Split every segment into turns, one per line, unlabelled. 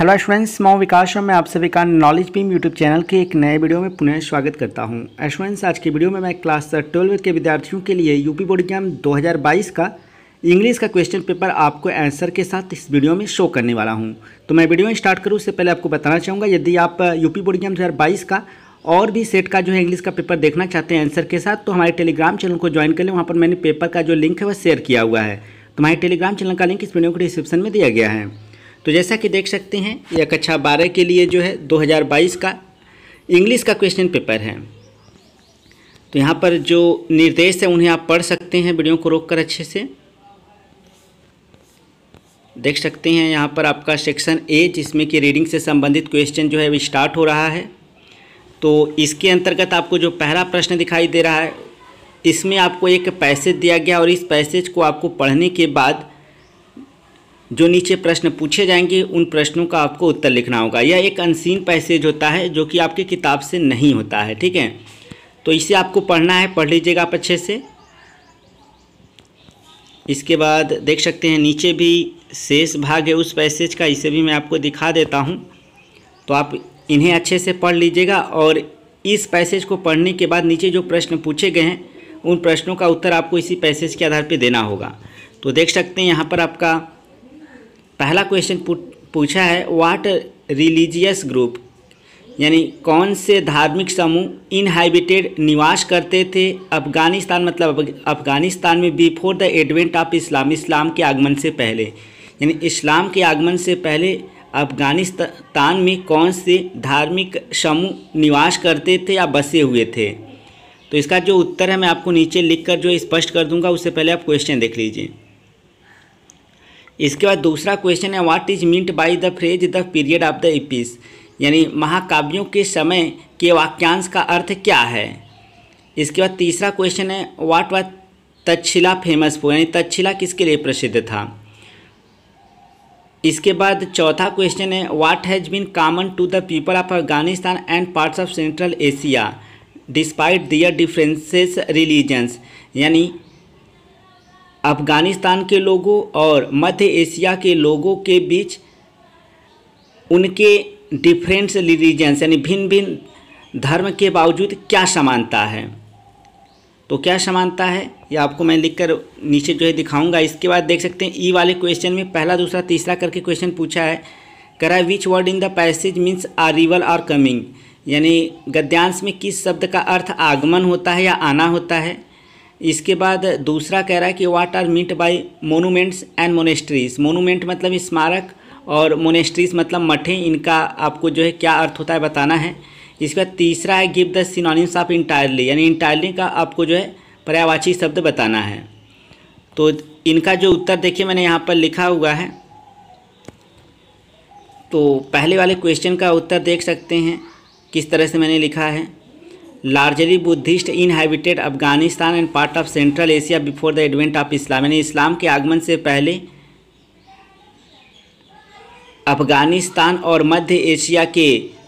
hello students मैं विकास और मैं आप सभी का नॉलेज बीम यूट्यूब चैनल के एक नए वीडियो में पुनः स्वागत करता हूं स्टूडेंट्स आज की वीडियो में मैं क्लास ट्वेल्व के विद्यार्थियों के लिए यूपी बोर्ड एग्जाम 2022 का इंग्लिश का क्वेश्चन पेपर आपको आंसर के साथ इस वीडियो में शो करने वाला हूँ तो मैं वीडियो स्टार्ट करूँ उससे पहले आपको बताना चाहूँगा यदि आप यूपी बोर्ड एग्जाम दो का और भी सेट का जो है इंग्लिश का पेपर देखना चाहते हैं आंसर के साथ तो हमारे टेलीग्राम चैनल को ज्वाइन कर लें वहाँ पर मैंने पेपर का जो लिंक है वह शेयर किया हुआ है तो हमारे टेलीग्राम चैनल का लिंक इस वीडियो के डिस्क्रिप्शन में दिया गया है तो जैसा कि देख सकते हैं यह कक्षा बारह के लिए जो है 2022 का इंग्लिश का क्वेश्चन पेपर है तो यहाँ पर जो निर्देश है उन्हें आप पढ़ सकते हैं वीडियो को रोक कर अच्छे से देख सकते हैं यहाँ पर आपका सेक्शन ए जिसमें कि रीडिंग से संबंधित क्वेश्चन जो है वो स्टार्ट हो रहा है तो इसके अंतर्गत आपको जो पहला प्रश्न दिखाई दे रहा है इसमें आपको एक पैसेज दिया गया और इस पैसेज को आपको पढ़ने के बाद जो नीचे प्रश्न पूछे जाएंगे उन प्रश्नों का आपको उत्तर लिखना होगा यह एक अनसीन पैसेज होता है जो कि आपकी किताब से नहीं होता है ठीक है तो इसे आपको पढ़ना है पढ़ लीजिएगा आप अच्छे से इसके बाद देख सकते हैं नीचे भी शेष भाग है उस पैसेज का इसे भी मैं आपको दिखा देता हूँ तो आप इन्हें अच्छे से पढ़ लीजिएगा और इस पैसेज को पढ़ने के बाद नीचे जो प्रश्न पूछे गए हैं उन प्रश्नों का उत्तर आपको इसी पैसेज के आधार पर देना होगा तो देख सकते हैं यहाँ पर आपका पहला क्वेश्चन पूछा है व्हाट रिलीजियस ग्रुप यानी कौन से धार्मिक समूह इनहैबिटेड निवास करते थे अफगानिस्तान मतलब अफगानिस्तान में before the advent of Islam इस्लाम के आगमन से पहले यानी इस्लाम के आगमन से पहले अफगानिस्तान में कौन से धार्मिक समूह निवास करते थे या बसे हुए थे तो इसका जो उत्तर है मैं आपको नीचे लिखकर जो स्पष्ट कर दूंगा उससे पहले आप क्वेश्चन देख लीजिए इसके बाद दूसरा क्वेश्चन है what is meant by the phrase the period of the epics यानी महाकाव्यों के समय के वाक्यांश का अर्थ क्या है इसके बाद तीसरा क्वेश्चन है what was Taxila famous for यानी तक्षशिला किसके लिए प्रसिद्ध था इसके बाद चौथा क्वेश्चन है what has been common to the people of Afghanistan and parts of central Asia despite their differences religions यानी अफ़गानिस्तान के लोगों और मध्य एशिया के लोगों के बीच उनके डिफरेंस रिलीजन्स यानी भिन्न भिन्न धर्म के बावजूद क्या समानता है तो क्या समानता है ये आपको मैं लिखकर नीचे जो है दिखाऊंगा इसके बाद देख सकते हैं ई वाले क्वेश्चन में पहला दूसरा तीसरा करके क्वेश्चन पूछा है करा which word in the passage means arrival are coming यानी गद्यांश में किस शब्द का अर्थ आगमन होता है या आना होता है इसके बाद दूसरा कह रहा है कि what are meant by monuments and monasteries monument मतलब स्मारक और मोनेस्ट्रीज मतलब मठे इनका आपको जो है क्या अर्थ होता है बताना है इसके बाद तीसरा है give the synonyms of entirely यानी इंटायरली का आपको जो है पर्यावाची शब्द बताना है तो इनका जो उत्तर देखिए मैंने यहाँ पर लिखा हुआ है तो पहले वाले क्वेश्चन का उत्तर देख सकते हैं किस तरह से मैंने लिखा है largely Buddhist inhabited Afghanistan and part of central Asia before the advent of Islam यानी इस्लाम के आगमन से पहले अफगानिस्तान और मध्य एशिया के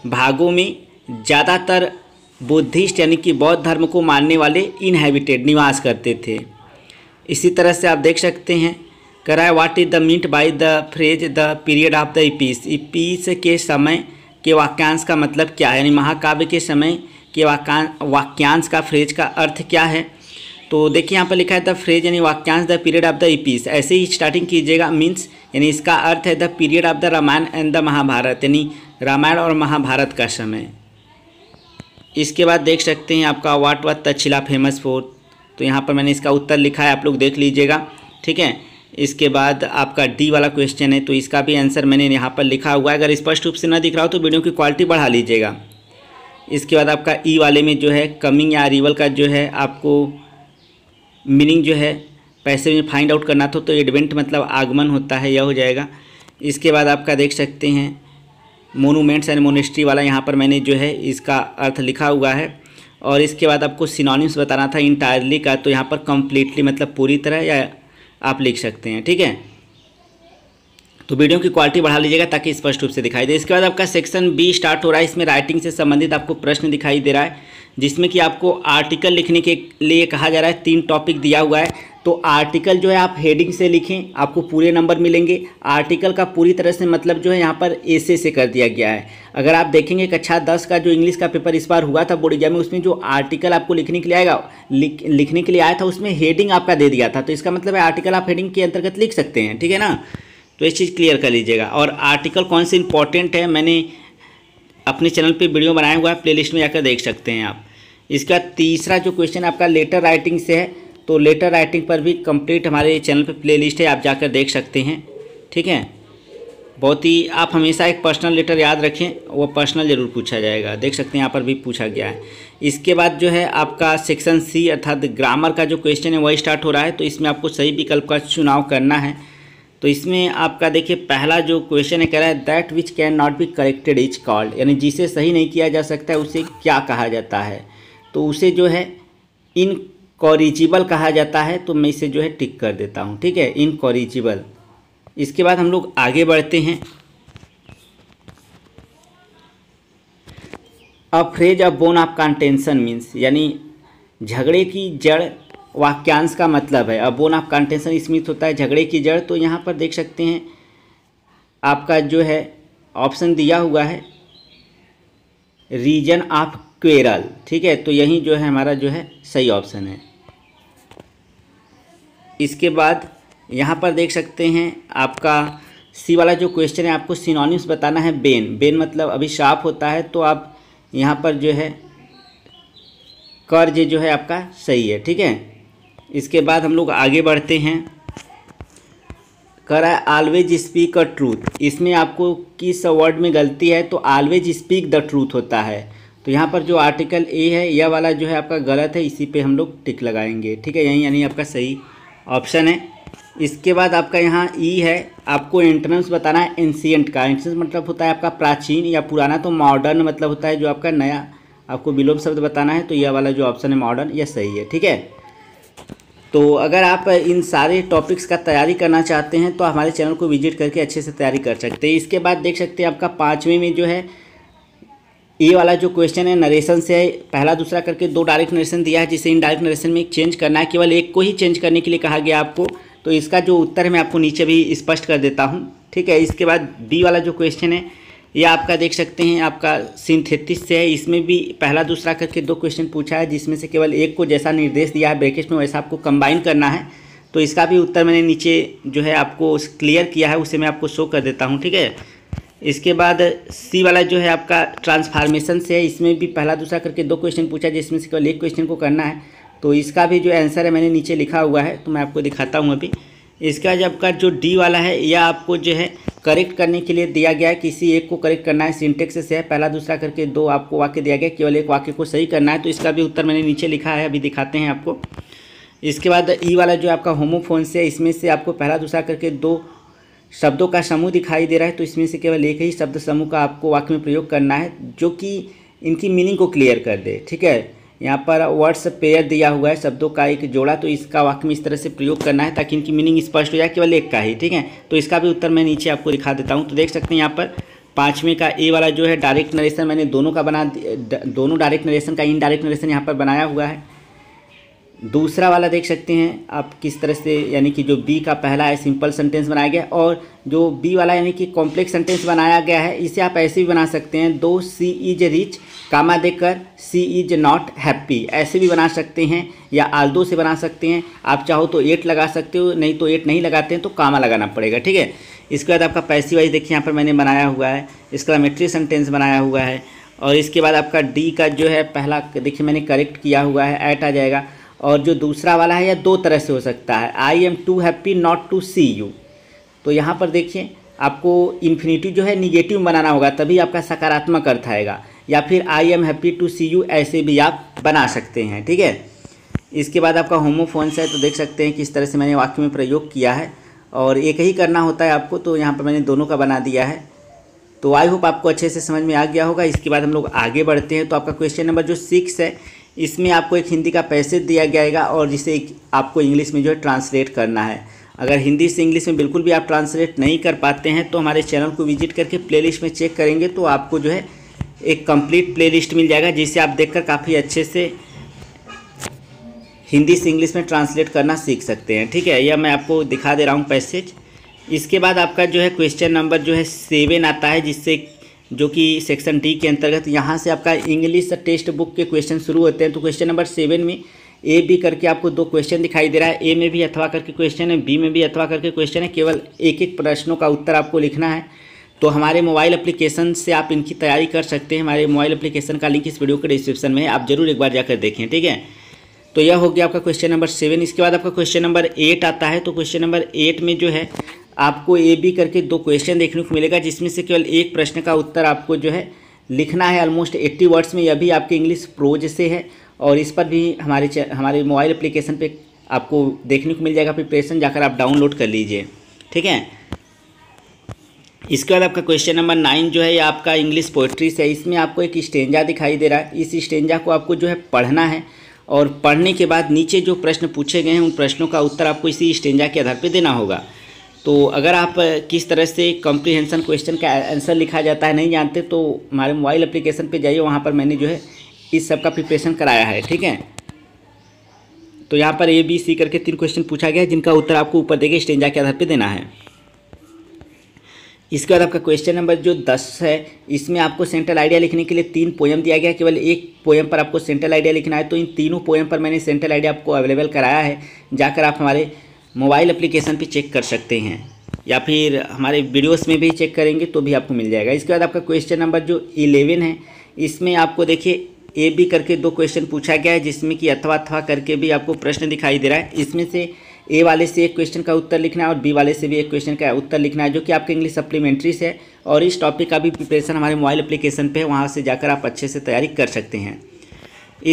भागों में ज़्यादातर बुद्धिस्ट यानी कि बौद्ध धर्म को मानने वाले इनहेबिटेड निवास करते थे इसी तरह से आप देख सकते हैं कराए what is the meant by the phrase the period of the epics epics के समय के वाक्यांश का मतलब क्या है यानी महाकाव्य के समय कि वाक्यांश का फ्रेज का अर्थ क्या है तो देखिए यहाँ पर लिखा है द फ्रेज यानी वाक्यांश the period of the epics ऐसे ही स्टार्टिंग कीजिएगा मीन्स यानी इसका अर्थ है the period of the Ramayana and the Mahabharata यानी रामायण और महाभारत का समय इसके बाद देख सकते हैं आपका वाट वाट तछिला फेमस फोर्ट तो यहाँ पर मैंने इसका उत्तर लिखा है आप लोग देख लीजिएगा ठीक है इसके बाद आपका डी वाला क्वेश्चन है तो इसका भी आंसर मैंने यहाँ पर लिखा हुआ है अगर स्पष्ट रूप से ना दिख रहा हो तो वीडियो की क्वालिटी बढ़ा लीजिएगा इसके बाद आपका ई e वाले में जो है कमिंग या अरीवल का जो है आपको मीनिंग जो है पैसे में फाइंड आउट करना था तो एडवेंट मतलब आगमन होता है यह हो जाएगा इसके बाद आपका देख सकते हैं मोनूमेंट्स एंड मोनिस्ट्री वाला यहाँ पर मैंने जो है इसका अर्थ लिखा हुआ है और इसके बाद आपको सिनोनिम्स बताना था इंटायरली का तो यहाँ पर कम्प्लीटली मतलब पूरी तरह या आप लिख सकते हैं ठीक है तो वीडियो की क्वालिटी बढ़ा लीजिएगा ताकि स्पष्ट रूप से दिखाई दे इसके बाद आपका सेक्शन बी स्टार्ट हो रहा है इसमें राइटिंग से संबंधित आपको प्रश्न दिखाई दे रहा है जिसमें कि आपको आर्टिकल लिखने के लिए कहा जा रहा है तीन टॉपिक दिया हुआ है तो आर्टिकल जो है आप हेडिंग से लिखें आपको पूरे नंबर मिलेंगे आर्टिकल का पूरी तरह से मतलब जो है यहाँ पर ऐसे से कर दिया गया है अगर आप देखेंगे कक्षा अच्छा, दस का जो इंग्लिश का पेपर इस बार हुआ था एग्जाम में उसमें जो आर्टिकल आपको लिखने के लिए आएगा लिख, लिखने के लिए आया था उसमें हेडिंग आपका दे दिया था तो इसका मतलब है आर्टिकल आप हेडिंग के अंतर्गत लिख सकते हैं ठीक है ना तो ये चीज़ क्लियर कर लीजिएगा और आर्टिकल कौन से इंपॉर्टेंट है मैंने अपने चैनल पे वीडियो बनाया हुआ है प्लेलिस्ट में जाकर देख सकते हैं आप इसका तीसरा जो क्वेश्चन आपका लेटर राइटिंग से है तो लेटर राइटिंग पर भी कंप्लीट हमारे चैनल पे प्लेलिस्ट है आप जाकर देख सकते हैं ठीक है बहुत ही आप हमेशा एक पर्सनल लेटर याद रखें वो पर्सनल ज़रूर पूछा जाएगा देख सकते हैं यहाँ पर भी पूछा गया है इसके बाद जो है आपका सेक्शन सी अर्थात ग्रामर का जो क्वेश्चन है वही स्टार्ट हो रहा है तो इसमें आपको सही विकल्प का चुनाव करना है तो इसमें आपका देखिए पहला जो क्वेश्चन है कह रहा है that which can not be corrected is called यानी जिसे सही नहीं किया जा सकता है उसे क्या कहा जाता है तो उसे जो है इनकॉरिजिबल कहा जाता है तो मैं इसे जो है टिक कर देता हूँ ठीक है इनकॉरिजिबल इसके बाद हम लोग आगे बढ़ते हैं a phrase of bone of contention means यानी झगड़े की जड़ वाक्यांश का मतलब है अब बोन ऑफ कंटेंशन स्मिथ होता है झगड़े की जड़ तो यहाँ पर देख सकते हैं आपका जो है ऑप्शन दिया हुआ है रीजन ऑफ क्वेरल ठीक है तो यही जो है हमारा जो है सही ऑप्शन है इसके बाद यहाँ पर देख सकते हैं आपका सी वाला जो क्वेश्चन है आपको सिनोनिम्स बताना है बेन बेन मतलब अभिशाप होता है तो आप यहाँ पर जो है कर्ज जो है आपका सही है ठीक है इसके बाद हम लोग आगे बढ़ते हैं करा आलवेज स्पीक अ ट्रूथ इसमें आपको किस वर्ड में गलती है तो आलवेज स्पीक द ट्रूथ होता है तो यहाँ पर जो आर्टिकल ए है यह वाला जो है आपका गलत है इसी पे हम लोग टिक लगाएंगे ठीक है यहीं यानी आपका सही ऑप्शन है इसके बाद आपका यहाँ ई e है आपको एंट्रेंस बताना है एंशियंट का एंट्रेंस मतलब होता है आपका प्राचीन या पुराना तो मॉडर्न मतलब होता है जो आपका नया आपको विलोम शब्द बताना है तो यह वाला जो ऑप्शन है मॉडर्न यह सही है ठीक है तो अगर आप इन सारे टॉपिक्स का तैयारी करना चाहते हैं तो हमारे चैनल को विजिट करके अच्छे से तैयारी कर सकते हैं इसके बाद देख सकते हैं आपका पाँचवें में जो है ये वाला जो क्वेश्चन है नरेशन से है पहला दूसरा करके दो डायरेक्ट नरेशन दिया है जिसे इन डायरेक्ट नरेशन में चेंज करना है केवल एक को ही चेंज करने के लिए कहा गया आपको तो इसका जो उत्तर है मैं आपको नीचे भी स्पष्ट कर देता हूँ ठीक है इसके बाद बी वाला जो क्वेश्चन है ये आपका देख सकते हैं आपका सिंथेटिस से है इसमें भी पहला दूसरा करके दो क्वेश्चन पूछा है जिसमें से केवल एक को जैसा निर्देश दिया है ब्रैकेट में वैसा आपको कंबाइन करना है तो इसका भी उत्तर मैंने नीचे जो है आपको क्लियर किया है उसे मैं आपको शो कर देता हूँ ठीक है इसके बाद सी वाला जो है आपका ट्रांसफार्मेशन से है इसमें भी पहला दूसरा करके दो क्वेश्चन पूछा जिसमें से केवल एक क्वेश्चन को करना है तो इसका भी जो आंसर है मैंने नीचे लिखा हुआ है तो मैं आपको दिखाता हूँ अभी इसका जो आपका जो डी वाला है या आपको जो है करेक्ट करने के लिए दिया गया है किसी एक को करेक्ट करना है सिंटेक्स से है पहला दूसरा करके दो आपको वाक्य दिया गया केवल एक वाक्य को सही करना है तो इसका भी उत्तर मैंने नीचे लिखा है अभी दिखाते हैं आपको इसके बाद ई वाला जो आपका होमोफोन से इसमें से आपको पहला दूसरा करके दो शब्दों का समूह दिखाई दे रहा है तो इसमें से केवल एक ही शब्द समूह का आपको वाक्य में प्रयोग करना है जो कि इनकी मीनिंग को क्लियर कर दे ठीक है यहाँ पर वर्ड्स पेयर दिया हुआ है शब्दों का एक जोड़ा तो इसका वाक्य में इस तरह से प्रयोग करना है ताकि इनकी मीनिंग स्पष्ट हो जाए केवल एक का ही ठीक है तो इसका भी उत्तर मैं नीचे आपको दिखा देता हूँ तो देख सकते हैं यहाँ पर पाँचवें का ए वाला जो है डायरेक्ट नरेशन मैंने दोनों का बना दोनों डायरेक्ट नरेशन का इनडायरेक्ट नरेशन यहाँ पर बनाया हुआ है दूसरा वाला देख सकते हैं आप किस तरह से यानी कि जो बी का पहला है सिंपल सेंटेंस बनाया गया और जो बी वाला यानी कि कॉम्प्लेक्स सेंटेंस बनाया गया है इसे आप ऐसे भी बना सकते हैं दो सी इज रिच कामा देकर सी इज नॉट हैप्पी ऐसे भी बना सकते हैं या आल्दो से बना सकते हैं आप चाहो तो एट लगा सकते हो नहीं तो एट नहीं लगाते हैं तो कामा लगाना पड़ेगा ठीक है इसके बाद आपका पैसी वाइज देखिए यहाँ पर मैंने बनाया हुआ है इसका मेट्री सेंटेंस बनाया हुआ है और इसके बाद आपका डी का जो है पहला देखिए मैंने करेक्ट किया हुआ है ऐट आ जाएगा और जो दूसरा वाला है यह दो तरह से हो सकता है I am too happy not to see you तो यहाँ पर देखिए आपको इन्फिनेटिव जो है निगेटिव बनाना होगा तभी आपका सकारात्मक अर्थ आएगा या फिर I am happy to see you ऐसे भी आप बना सकते हैं ठीक है इसके बाद आपका होमोफोन्स है तो देख सकते हैं किस तरह से मैंने वाक्य में प्रयोग किया है और एक ही करना होता है आपको तो यहाँ पर मैंने दोनों का बना दिया है तो आई होप आपको अच्छे से समझ में आ गया होगा इसके बाद हम लोग आगे बढ़ते हैं तो आपका क्वेश्चन नंबर जो सिक्स है इसमें आपको एक हिंदी का पैसेज दिया जाएगा और जिसे आपको इंग्लिश में जो है ट्रांसलेट करना है अगर हिंदी से इंग्लिश में बिल्कुल भी आप ट्रांसलेट नहीं कर पाते हैं तो हमारे चैनल को विजिट करके प्लेलिस्ट में चेक करेंगे तो आपको जो है एक कंप्लीट प्लेलिस्ट मिल जाएगा जिसे आप देखकर काफ़ी अच्छे से हिंदी से इंग्लिश में ट्रांसलेट करना सीख सकते हैं ठीक है यह मैं आपको दिखा दे रहा हूँ पैसेज इसके बाद आपका जो है क्वेश्चन नंबर जो है सेवन आता है जिससे जो कि सेक्शन डी के अंतर्गत यहाँ से आपका इंग्लिश टेक्स्ट बुक के क्वेश्चन शुरू होते हैं तो क्वेश्चन नंबर सेवन में ए बी करके आपको दो क्वेश्चन दिखाई दे रहा है ए में भी अथवा करके क्वेश्चन है बी में भी अथवा करके क्वेश्चन है केवल एक एक प्रश्नों का उत्तर आपको लिखना है तो हमारे मोबाइल एप्लीकेशन से आप इनकी तैयारी कर सकते हैं हमारे मोबाइल एप्लीकेशन का लिंक इस वीडियो के डिस्क्रिप्शन में है आप जरूर एक बार जाकर देखें ठीक है तो यह हो गया आपका क्वेश्चन नंबर सेवन इसके बाद आपका क्वेश्चन नंबर एट आता है तो क्वेश्चन नंबर एट में जो है आपको ए बी करके दो क्वेश्चन देखने को मिलेगा जिसमें से केवल एक प्रश्न का उत्तर आपको जो है लिखना है ऑलमोस्ट एट्टी वर्ड्स में यह भी आपके इंग्लिश प्रोज से है और इस पर भी हमारे हमारे मोबाइल एप्लीकेशन पे आपको देखने को मिल जाएगा प्रिपरेशन जाकर आप डाउनलोड कर लीजिए ठीक है इसके बाद आपका क्वेश्चन नंबर नाइन जो है आपका इंग्लिश पोइट्री से इसमें आपको एक स्टेंजा दिखाई दे रहा है इस स्टेंजा को आपको जो है पढ़ना है और पढ़ने के बाद नीचे जो प्रश्न पूछे गए हैं उन प्रश्नों का उत्तर आपको इसी स्टेंजा के आधार पर देना होगा तो अगर आप किस तरह से कॉम्प्रीहेंसन क्वेश्चन का आंसर लिखा जाता है नहीं जानते तो हमारे मोबाइल एप्लीकेशन पे जाइए वहाँ पर मैंने जो है इस सब का प्रिपरेशन कराया है ठीक है तो यहाँ पर ए बी सी करके तीन क्वेश्चन पूछा गया है जिनका उत्तर आपको ऊपर देखे स्टेंजा के आधार पर देना है इसके बाद आपका क्वेश्चन नंबर जो दस है इसमें आपको सेंट्रल आइडिया लिखने के लिए तीन पोयम दिया गया केवल एक पोयम पर आपको सेंट्रल आइडिया लिखना है तो इन तीनों पोयम पर मैंने सेंट्रल आइडिया आपको अवेलेबल कराया है जाकर आप हमारे मोबाइल एप्लीकेशन पे चेक कर सकते हैं या फिर हमारे वीडियोस में भी चेक करेंगे तो भी आपको मिल जाएगा इसके बाद आपका क्वेश्चन नंबर जो इलेवन है इसमें आपको देखिए ए बी करके दो क्वेश्चन पूछा गया है जिसमें कि अथवा अथवा करके भी आपको प्रश्न दिखाई दे रहा है इसमें से ए वाले से एक क्वेश्चन का उत्तर लिखना है और बी वाले से भी एक क्वेश्चन का उत्तर लिखना है जो कि आपके इंग्लिश सप्लीमेंट्री से और इस टॉपिक का भी प्रिपरेशन हमारे मोबाइल अप्लीकेशन पर है वहाँ से जाकर आप अच्छे से तैयारी कर सकते हैं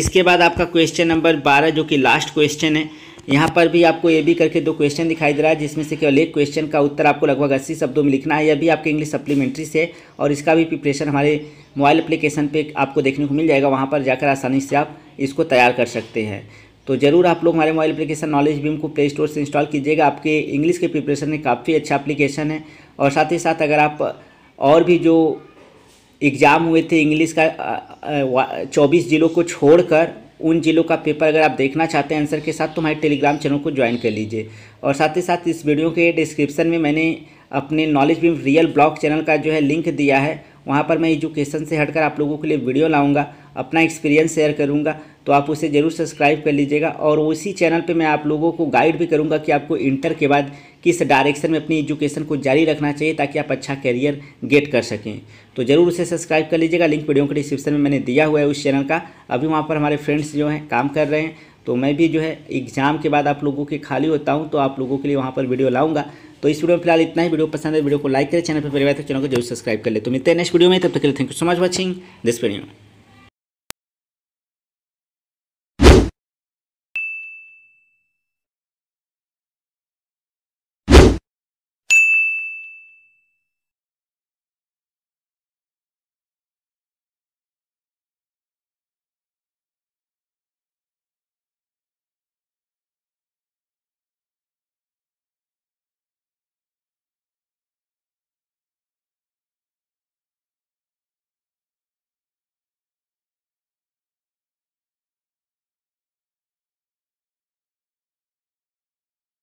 इसके बाद आपका क्वेश्चन नंबर बारह जो कि लास्ट क्वेश्चन है यहाँ पर भी आपको ए बी करके दो क्वेश्चन दिखाई दे रहा है जिसमें से केवल एक क्वेश्चन का उत्तर आपको लगभग अस्सी शब्दों में लिखना है यह भी आपके इंग्लिश सप्लीमेंट्री से और इसका भी प्रिपरेशन हमारे मोबाइल एप्लीकेशन पर आपको देखने को मिल जाएगा वहाँ पर जाकर आसानी से आप इसको तैयार कर सकते हैं तो ज़रूर आप लोग हमारे मोबाइल एप्लीकेशन नॉलेज बीम को प्ले स्टोर से इंस्टॉल कीजिएगा आपके इंग्लिश के प्रिपरेशन में काफ़ी अच्छा एप्लीकेशन है और साथ ही साथ अगर आप और भी जो एग्ज़ाम हुए थे इंग्लिश का चौबीस ज़िलों को छोड़कर उन जिलों का पेपर अगर आप देखना चाहते हैं आंसर के साथ तो हमारे टेलीग्राम चैनल को ज्वाइन कर लीजिए और साथ ही साथ इस वीडियो के डिस्क्रिप्शन में मैंने अपने knowledge beam real blog channel का जो है लिंक दिया है वहाँ पर मैं एजुकेशन से हटकर आप लोगों के लिए वीडियो लाऊंगा अपना एक्सपीरियंस शेयर करूँगा तो आप उसे ज़रूर सब्सक्राइब कर लीजिएगा और उसी चैनल पे मैं आप लोगों को गाइड भी करूँगा कि आपको इंटर के बाद किस डायरेक्शन में अपनी एजुकेशन को जारी रखना चाहिए ताकि आप अच्छा करियर गेट कर सकें तो ज़रूर उसे सब्सक्राइब कर लीजिएगा लिंक वीडियो के डिस्क्रिप्शन में मैंने दिया हुआ है उस चैनल का अभी वहाँ पर हमारे फ्रेंड्स जो हैं काम कर रहे हैं तो मैं भी जो है एग्ज़ाम के बाद आप लोगों के खाली होता हूँ तो आप लोगों के लिए वहाँ पर वीडियो लाऊंगा तो इस वीडियो में फिलहाल इतना ही वीडियो पसंद है वीडियो को लाइक करें चैनल पर परिवार तक चैनल को जरूर सब्सक्राइब कर ले तो मिलते हैं नेक्स्ट वीडियो में तब तक के लिए thank you so much watching this video